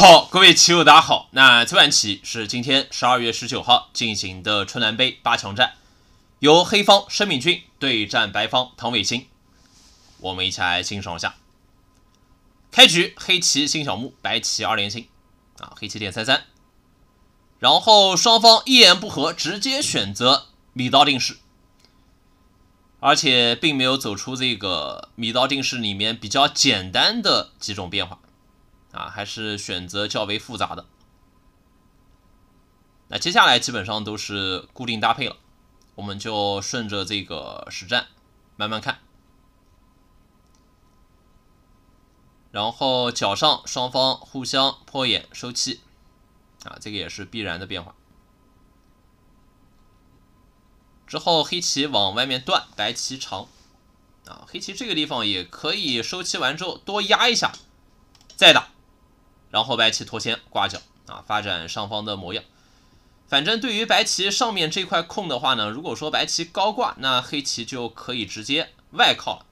好，各位棋友，大家好。那这盘棋是今天十二月十九号进行的春兰杯八强战，由黑方申敏君对战白方唐韦星。我们一起来欣赏一下。开局黑棋新小目，白棋二连星啊，黑棋点三三。然后双方一言不合，直接选择米刀定式，而且并没有走出这个米刀定式里面比较简单的几种变化。啊，还是选择较为复杂的。那接下来基本上都是固定搭配了，我们就顺着这个实战慢慢看。然后脚上双方互相破眼收气，啊，这个也是必然的变化。之后黑棋往外面断，白棋长。啊，黑棋这个地方也可以收气完之后多压一下，再打。然后白棋脱先挂角啊，发展上方的模样。反正对于白棋上面这块空的话呢，如果说白棋高挂，那黑棋就可以直接外靠了。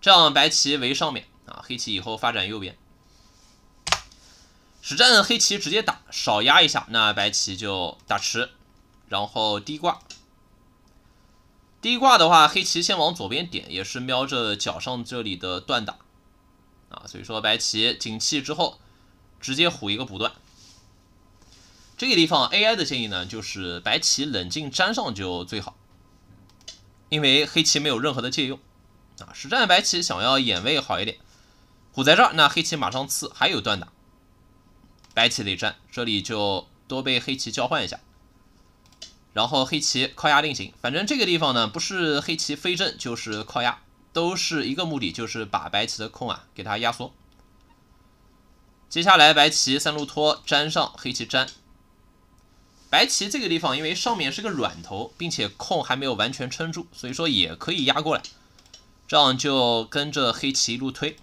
这样白棋围上面啊，黑棋以后发展右边。实战黑棋直接打少压一下，那白棋就打吃，然后低挂。低挂的话，黑棋先往左边点，也是瞄着角上这里的断打。啊，所以说白棋紧气之后，直接虎一个补断。这个地方 AI 的建议呢，就是白棋冷静粘上就最好，因为黑棋没有任何的借用。啊，实战白棋想要眼位好一点，虎在这儿，那黑棋马上刺，还有断打，白棋得粘，这里就多被黑棋交换一下，然后黑棋靠压定型，反正这个地方呢，不是黑棋飞正就是靠压。都是一个目的，就是把白棋的空啊给它压缩。接下来，白棋三路拖粘上黑棋粘，白棋这个地方因为上面是个软头，并且空还没有完全撑住，所以说也可以压过来，这样就跟着黑棋一路推，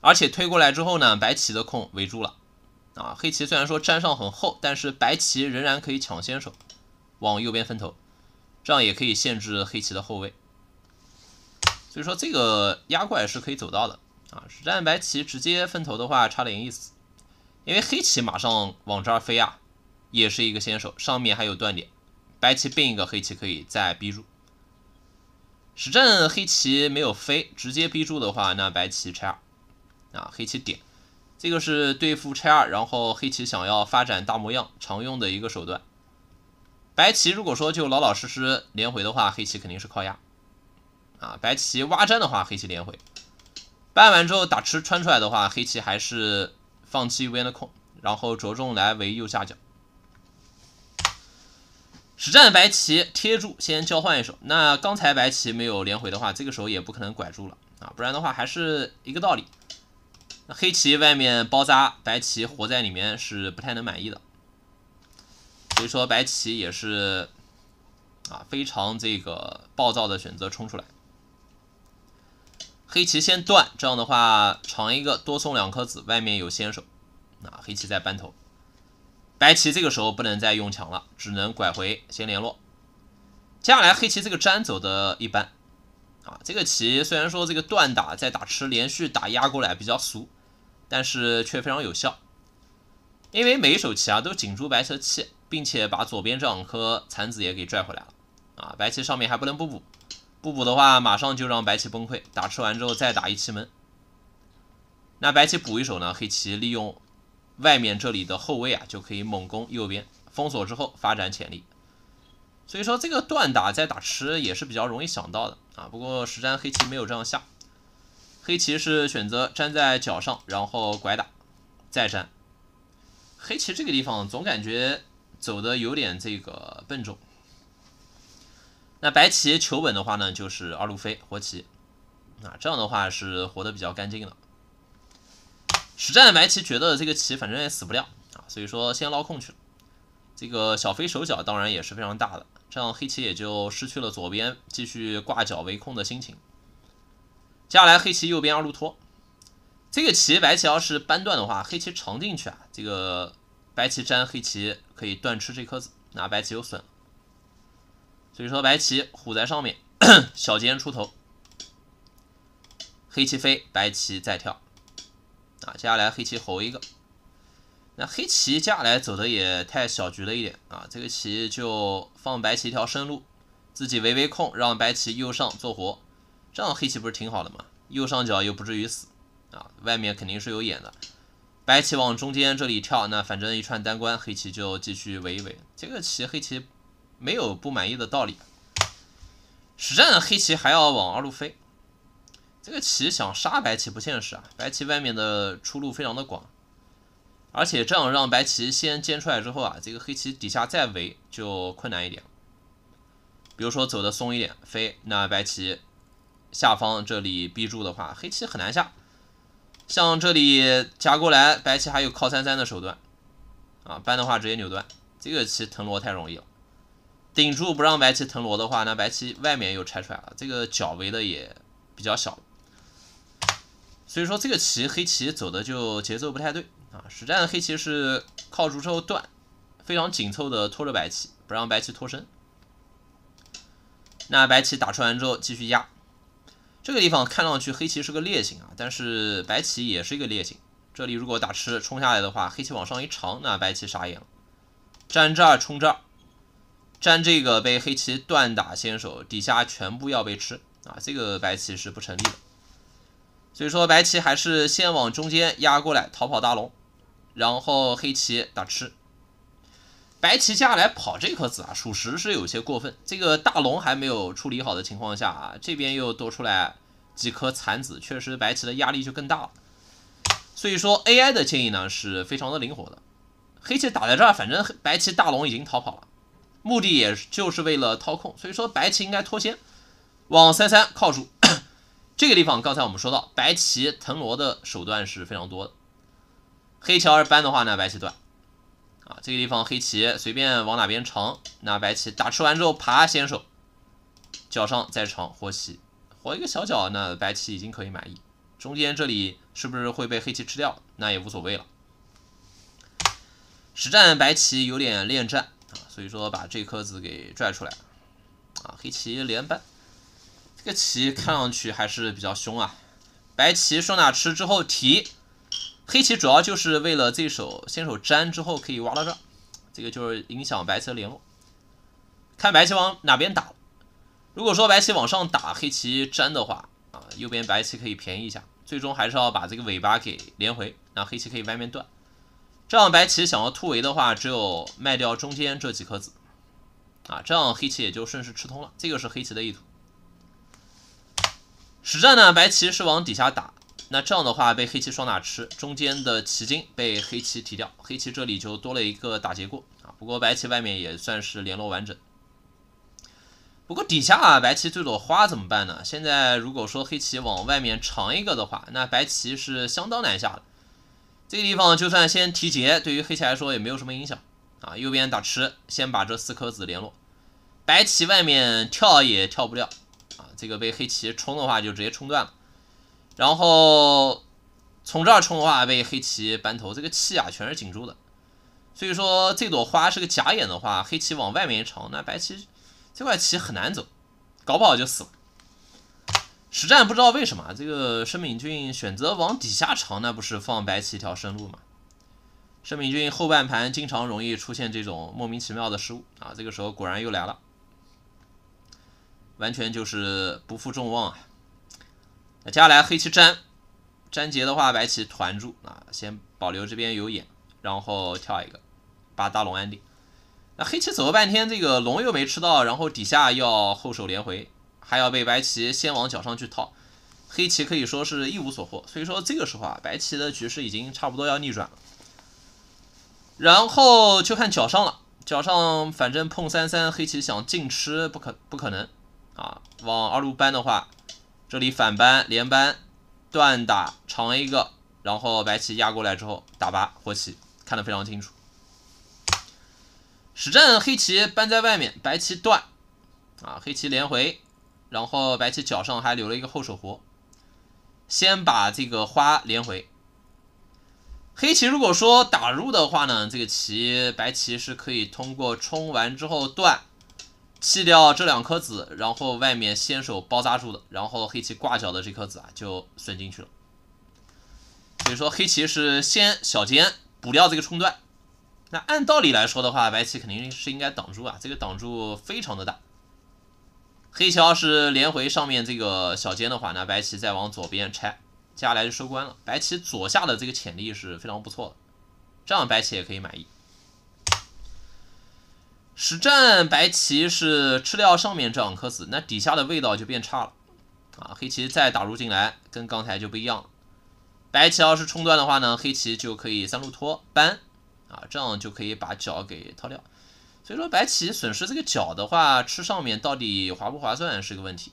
而且推过来之后呢，白棋的空围住了，啊，黑棋虽然说粘上很厚，但是白棋仍然可以抢先手往右边分头，这样也可以限制黑棋的后卫。所以说这个压过是可以走到的啊！实战白棋直接分头的话差点意思，因为黑棋马上往这儿飞啊，也是一个先手，上面还有断点，白棋并一个黑棋可以再逼住。实战黑棋没有飞，直接逼住的话，那白棋拆二啊，黑棋点，这个是对付拆二，然后黑棋想要发展大模样常用的一个手段。白棋如果说就老老实实连回的话，黑棋肯定是靠压。啊，白棋挖粘的话，黑棋连回。扳完之后打吃穿出来的话，黑棋还是放弃右边的空，然后着重来围右下角。实战白棋贴住，先交换一手。那刚才白棋没有连回的话，这个时候也不可能拐住了啊，不然的话还是一个道理。黑棋外面包扎，白棋活在里面是不太能满意的。所以说，白棋也是啊，非常这个暴躁的选择冲出来。黑棋先断，这样的话长一个多送两颗子，外面有先手。啊，黑棋在扳头，白棋这个时候不能再用抢了，只能拐回先联络。接下来黑棋这个粘走的一般，啊，这个棋虽然说这个断打再打吃连续打压过来比较俗，但是却非常有效，因为每一手棋啊都紧住白的气，并且把左边这两颗残子也给拽回来了。啊，白棋上面还不能不补。不补的话，马上就让白棋崩溃。打吃完之后再打一气门，那白棋补一手呢？黑棋利用外面这里的后卫啊，就可以猛攻右边，封锁之后发展潜力。所以说这个断打在打吃也是比较容易想到的啊。不过实战黑棋没有这样下，黑棋是选择粘在脚上，然后拐打再粘。黑棋这个地方总感觉走的有点这个笨重。那白棋求稳的话呢，就是二路飞活棋，啊，这样的话是活得比较干净了。实战的白棋觉得这个棋反正也死不掉啊，所以说先捞空去了。这个小飞手脚当然也是非常大的，这样黑棋也就失去了左边继续挂角围控的心情。接下来黑棋右边二路拖，这个棋白棋要是扳断的话，黑棋长进去啊，这个白棋粘黑棋可以断吃这颗子，那白棋有损。所以说，白棋虎在上面，小尖出头，黑棋飞，白棋再跳，啊，接下来黑棋猴一个，那黑棋接下来走的也太小局了一点啊，这个棋就放白棋一条生路，自己围围空，让白棋右上做活，这样黑棋不是挺好的吗？右上角又不至于死，啊，外面肯定是有眼的，白棋往中间这里跳，那反正一串单关，黑棋就继续围一围，这个棋黑棋。没有不满意的道理。实战黑棋还要往二路飞，这个棋想杀白棋不现实啊！白棋外面的出路非常的广，而且这样让白棋先尖出来之后啊，这个黑棋底下再围就困难一点。比如说走的松一点飞，那白棋下方这里逼住的话，黑棋很难下。像这里夹过来，白棋还有靠三三的手段啊，搬的话直接扭断，这个棋腾挪太容易了。顶住不让白棋腾挪的话，那白棋外面又拆出来了，这个角围的也比较小。所以说这个棋黑棋走的就节奏不太对啊。实战黑棋是靠住之后断，非常紧凑的拖着白棋不让白棋脱身。那白棋打出完之后继续压，这个地方看上去黑棋是个裂形啊，但是白棋也是一个裂形。这里如果打吃冲下来的话，黑棋往上一长，那白棋傻眼了，站这儿冲这儿。占这个被黑棋断打先手，底下全部要被吃啊！这个白棋是不成立的，所以说白棋还是先往中间压过来，逃跑大龙，然后黑棋打吃。白棋下来跑这颗子啊，属实是有些过分。这个大龙还没有处理好的情况下啊，这边又多出来几颗残子，确实白棋的压力就更大了。所以说 AI 的建议呢是非常的灵活的，黑棋打在这儿，反正白棋大龙已经逃跑了。目的也就是为了掏空，所以说白棋应该脱先，往三三靠住。这个地方刚才我们说到，白棋腾挪的手段是非常多的。黑桥儿搬的话呢，白棋断。啊，这个地方黑棋随便往哪边长，那白棋打吃完之后爬先手，脚上再长活棋，活一个小角呢，白棋已经可以满意。中间这里是不是会被黑棋吃掉？那也无所谓了。实战白棋有点恋战。所以说，把这颗子给拽出来，啊，黑棋连扳，这个棋看上去还是比较凶啊。白棋双打吃之后提，黑棋主要就是为了这手先手粘之后可以挖到这，这个就是影响白棋的联络。看白棋往哪边打，如果说白棋往上打，黑棋粘的话，啊，右边白棋可以便宜一下，最终还是要把这个尾巴给连回，让黑棋可以外面断。这样白棋想要突围的话，只有卖掉中间这几颗子，啊，这样黑棋也就顺势吃通了。这个是黑棋的意图。实战呢，白棋是往底下打，那这样的话被黑棋双打吃，中间的棋筋被黑棋提掉，黑棋这里就多了一个打劫过啊。不过白棋外面也算是联络完整。不过底下啊，白棋这朵花怎么办呢？现在如果说黑棋往外面长一个的话，那白棋是相当难下的。这个地方就算先提劫，对于黑棋来说也没有什么影响啊。右边打吃，先把这四颗子联络。白棋外面跳也跳不掉啊。这个被黑棋冲的话，就直接冲断了。然后从这儿冲的话，被黑棋扳头。这个气啊，全是紧住的。所以说，这朵花是个假眼的话，黑棋往外面一长，那白棋这块棋很难走，搞不好就死了。实战不知道为什么，这个申敏俊选择往底下长，那不是放白棋一条生路吗？申敏俊后半盘经常容易出现这种莫名其妙的失误啊，这个时候果然又来了，完全就是不负众望啊。那接下来黑棋粘粘结的话，白棋团住啊，先保留这边有眼，然后跳一个，把大龙安定。那黑棋走了半天，这个龙又没吃到，然后底下要后手连回。还要被白棋先往脚上去套，黑棋可以说是一无所获。所以说这个时候啊，白棋的局势已经差不多要逆转了。然后就看脚上了，脚上反正碰三三，黑棋想进吃不可不可能啊。往二路搬的话，这里反搬连搬断打长一个，然后白棋压过来之后打八活棋，看得非常清楚。实战黑棋搬在外面，白棋断啊，黑棋连回。然后白棋脚上还留了一个后手活，先把这个花连回。黑棋如果说打入的话呢，这个棋白棋是可以通过冲完之后断，弃掉这两颗子，然后外面先手包扎住的，然后黑棋挂角的这颗子啊就损进去了。所以说黑棋是先小尖补掉这个冲断，那按道理来说的话，白棋肯定是应该挡住啊，这个挡住非常的大。黑棋要是连回上面这个小尖的话，那白棋再往左边拆，接下来就收官了。白棋左下的这个潜力是非常不错的，这样白棋也可以满意。实战白棋是吃掉上面这两颗子，那底下的味道就变差了啊！黑棋再打入进来，跟刚才就不一样了。白棋要是冲断的话呢，黑棋就可以三路拖搬啊，这样就可以把角给套掉。所以说，白棋损失这个角的话，吃上面到底划不划算是个问题。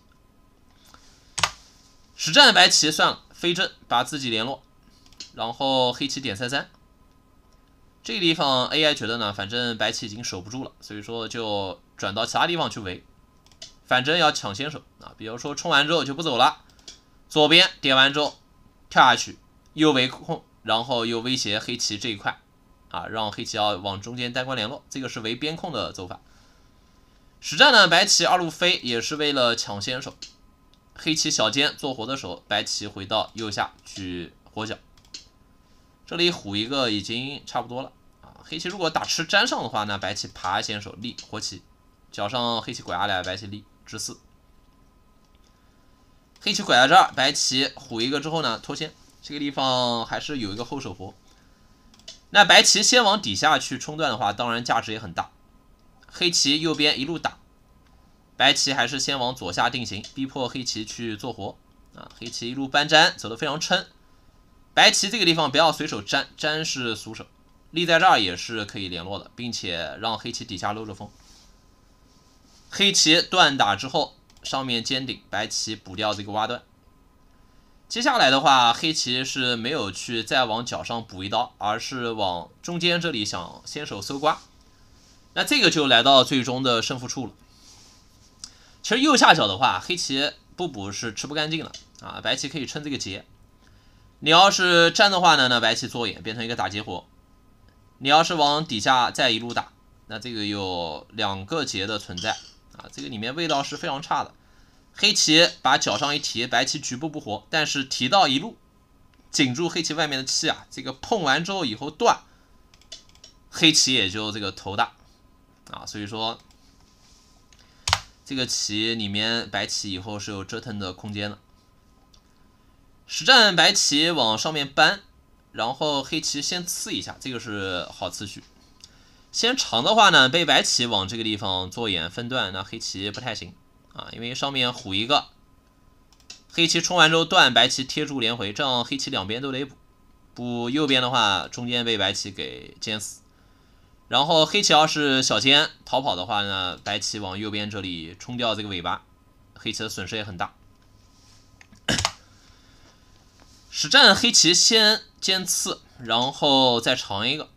实战白棋算了，飞正把自己联络，然后黑棋点三三。这个地方 AI 觉得呢，反正白棋已经守不住了，所以说就转到其他地方去围，反正要抢先手啊。比如说冲完之后就不走了，左边点完之后跳下去，又围控，然后又威胁黑棋这一块。啊，让黑棋要往中间单关联络，这个是围边控的走法。实战呢，白棋二路飞也是为了抢先手。黑棋小尖做活的时候，白棋回到右下去活角，这里虎一个已经差不多了啊。黑棋如果打吃粘上的话呢，白棋爬先手立活棋，脚上黑棋拐下来，白棋立直四。黑棋拐在这，白棋虎一个之后呢，脱先。这个地方还是有一个后手活。那白棋先往底下去冲断的话，当然价值也很大。黑棋右边一路打，白棋还是先往左下定型，逼迫黑棋去做活啊。黑棋一路搬粘，走得非常撑。白棋这个地方不要随手粘，粘是俗手，立在这儿也是可以联络的，并且让黑棋底下漏着风。黑棋断打之后，上面尖顶，白棋补掉这个挖断。接下来的话，黑棋是没有去再往角上补一刀，而是往中间这里想先手搜刮。那这个就来到最终的胜负处了。其实右下角的话，黑棋不补是吃不干净了啊，白棋可以撑这个劫。你要是站的话呢，那白棋做眼变成一个打劫活。你要是往底下再一路打，那这个有两个劫的存在啊，这个里面味道是非常差的。黑棋把脚上一提，白棋局部不活，但是提到一路，紧住黑棋外面的气啊，这个碰完之后以后断，黑棋也就这个头大啊，所以说这个棋里面白棋以后是有折腾的空间的。实战白棋往上面搬，然后黑棋先刺一下，这个是好次序。先长的话呢，被白棋往这个地方做眼分段，那黑棋不太行。啊，因为上面虎一个，黑棋冲完之后断，白棋贴住连回，这样黑棋两边都得补。补右边的话，中间被白棋给尖死。然后黑棋要是小尖逃跑的话呢，白棋往右边这里冲掉这个尾巴，黑棋的损失也很大。实战黑棋先尖刺，然后再长一个。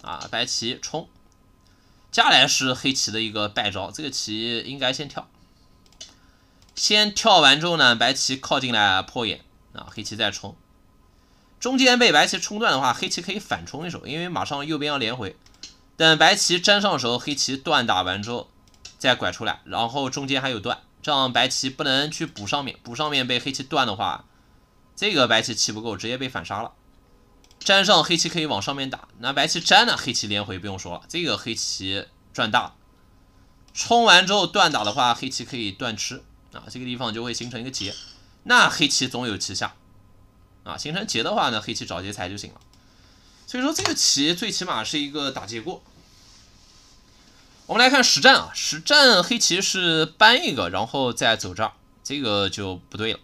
啊，白棋冲，接下来是黑棋的一个败招，这个棋应该先跳。先跳完之后呢，白棋靠近来破眼啊，黑棋再冲。中间被白棋冲断的话，黑棋可以反冲一手，因为马上右边要连回。等白棋粘上的时候，黑棋断打完之后再拐出来，然后中间还有断，这样白棋不能去补上面，补上面被黑棋断的话，这个白棋气不够，直接被反杀了。粘上黑棋可以往上面打，那白棋粘了，黑棋连回不用说了，这个黑棋赚大冲完之后断打的话，黑棋可以断吃。啊，这个地方就会形成一个劫，那黑棋总有其下，啊，形成劫的话呢，黑棋找劫材就行了。所以说这个棋最起码是一个打劫过。我们来看实战啊，实战黑棋是搬一个，然后再走这儿，这个就不对了。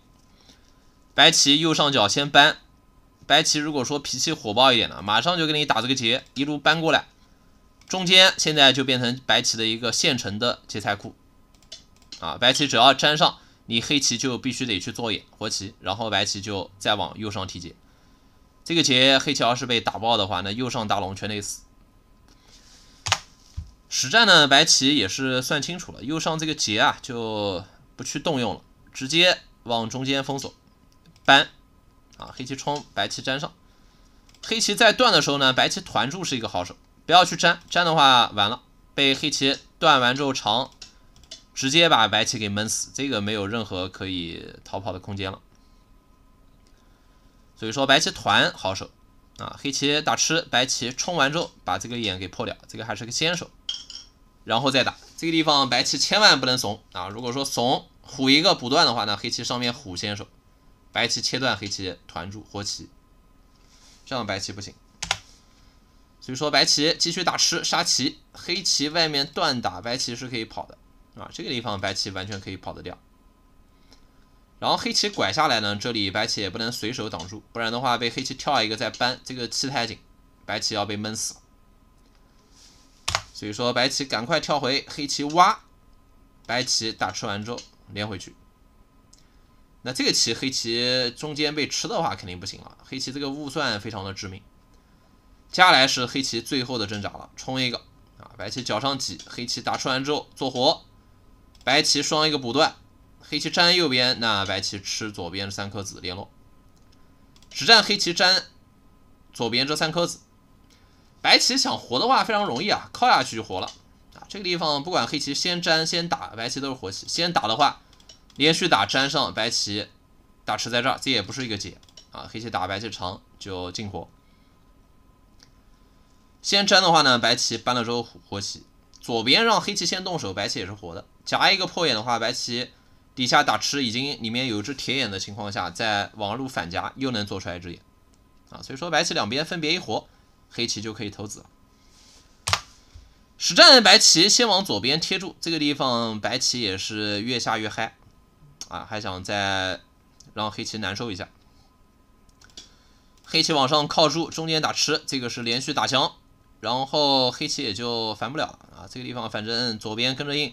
白棋右上角先搬，白棋如果说脾气火爆一点的，马上就给你打这个劫，一路搬过来，中间现在就变成白棋的一个现成的劫材库。啊，白棋只要粘上你黑棋，就必须得去做眼活棋，然后白棋就再往右上提劫。这个劫黑棋要是被打爆的话，那右上大龙全得死。实战呢，白棋也是算清楚了，右上这个劫啊，就不去动用了，直接往中间封锁搬。啊，黑棋冲白棋粘上，黑棋在断的时候呢，白棋团住是一个好手，不要去粘，粘的话完了被黑棋断完之后长。直接把白棋给闷死，这个没有任何可以逃跑的空间了。所以说白棋团好手啊，黑棋打吃，白棋冲完之后把这个眼给破掉，这个还是个先手，然后再打。这个地方白棋千万不能怂啊！如果说怂虎一个补断的话，那黑棋上面虎先手，白棋切断黑棋团住活棋，这样白棋不行。所以说白棋继续打吃杀棋，黑棋外面断打，白棋是可以跑的。啊，这个地方白棋完全可以跑得掉，然后黑棋拐下来呢，这里白棋也不能随手挡住，不然的话被黑棋跳一个再搬，这个气太紧，白棋要被闷死。所以说白棋赶快跳回，黑棋挖，白棋打吃完之后连回去。那这个棋黑棋中间被吃的话肯定不行了，黑棋这个误算非常的致命。接下来是黑棋最后的挣扎了，冲一个啊，白棋脚上挤，黑棋打吃完之后做活。白棋双一个补断，黑棋粘右边，那白棋吃左边这三颗子联络。实战黑棋粘左边这三颗子，白棋想活的话非常容易啊，靠下去就活了啊。这个地方不管黑棋先粘先打，白棋都是活棋。先打的话，连续打粘上，白棋打吃在这儿，这也不是一个解啊。黑棋打白棋长就进活。先粘的话呢，白棋搬了之后活棋，左边让黑棋先动手，白棋也是活的。想挨一个破眼的话，白棋底下打吃已经里面有一只铁眼的情况下，在往路反夹又能做出来一只眼啊，所以说白棋两边分别一活，黑棋就可以投子。实战白棋先往左边贴住，这个地方白棋也是越下越嗨啊，还想再让黑棋难受一下。黑棋往上靠住，中间打吃，这个是连续打强，然后黑棋也就翻不了了啊。这个地方反正左边跟着硬。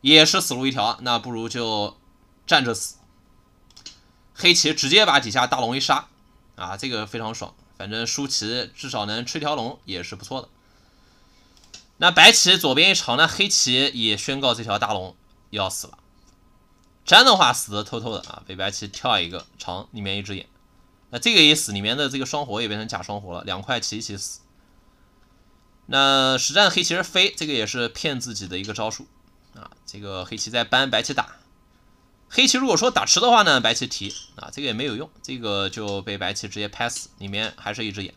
也是死路一条，那不如就站着死。黑棋直接把底下大龙一杀，啊，这个非常爽。反正输棋至少能吃条龙，也是不错的。那白棋左边一长，那黑棋也宣告这条大龙要死了。粘的话死的透透的啊，被白棋跳一个长里面一只眼，那这个也死，里面的这个双活也变成假双活了，两块棋一起死。那实战黑棋飞，这个也是骗自己的一个招数。啊，这个黑棋在搬，白棋打。黑棋如果说打迟的话呢，白棋提，啊，这个也没有用，这个就被白棋直接拍死，里面还是一只眼。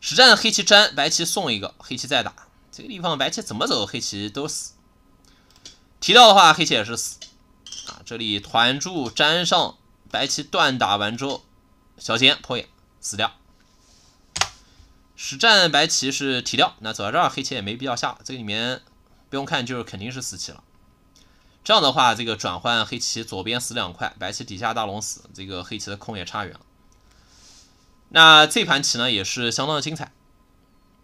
实战黑棋粘，白棋送一个，黑棋再打。这个地方白棋怎么走，黑棋都死。提掉的话，黑棋也是死。啊，这里团住粘上，白棋断打完之后，小尖破眼死掉。实战白棋是提掉，那走到这儿，黑棋也没必要下，这个里面。不用看，就是肯定是死棋了。这样的话，这个转换黑棋左边死两块，白棋底下大龙死，这个黑棋的空也差远了。那这盘棋呢，也是相当的精彩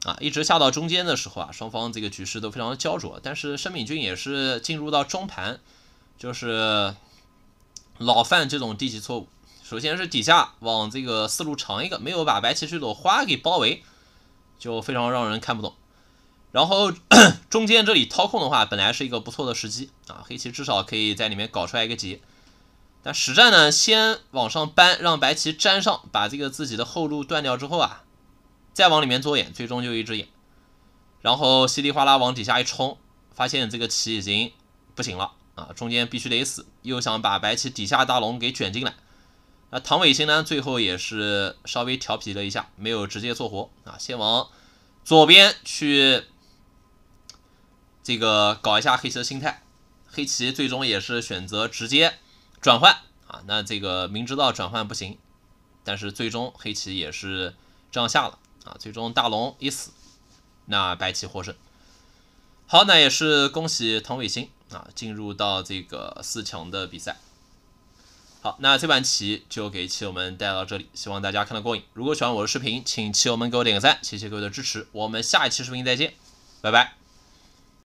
啊！一直下到中间的时候啊，双方这个局势都非常的焦灼。但是申敏君也是进入到中盘，就是老犯这种低级错误。首先是底下往这个四路长一个，没有把白棋这朵花给包围，就非常让人看不懂。然后 中间这里掏空的话，本来是一个不错的时机啊，黑棋至少可以在里面搞出来一个劫。但实战呢，先往上搬，让白棋粘上，把这个自己的后路断掉之后啊，再往里面做眼，最终就一只眼。然后稀里哗啦往底下一冲，发现这个棋已经不行了啊，中间必须得死。又想把白棋底下大龙给卷进来，那唐伟星呢，最后也是稍微调皮了一下，没有直接做活啊，先往左边去。这个搞一下黑棋的心态，黑棋最终也是选择直接转换啊，那这个明知道转换不行，但是最终黑棋也是这样下了啊，最终大龙一死，那白棋获胜。好，那也是恭喜唐伟星啊，进入到这个四强的比赛。好，那这盘棋就给棋友们带到这里，希望大家看得过瘾。如果喜欢我的视频，请棋友们给我点个赞，谢谢各位的支持。我们下一期视频再见，拜拜。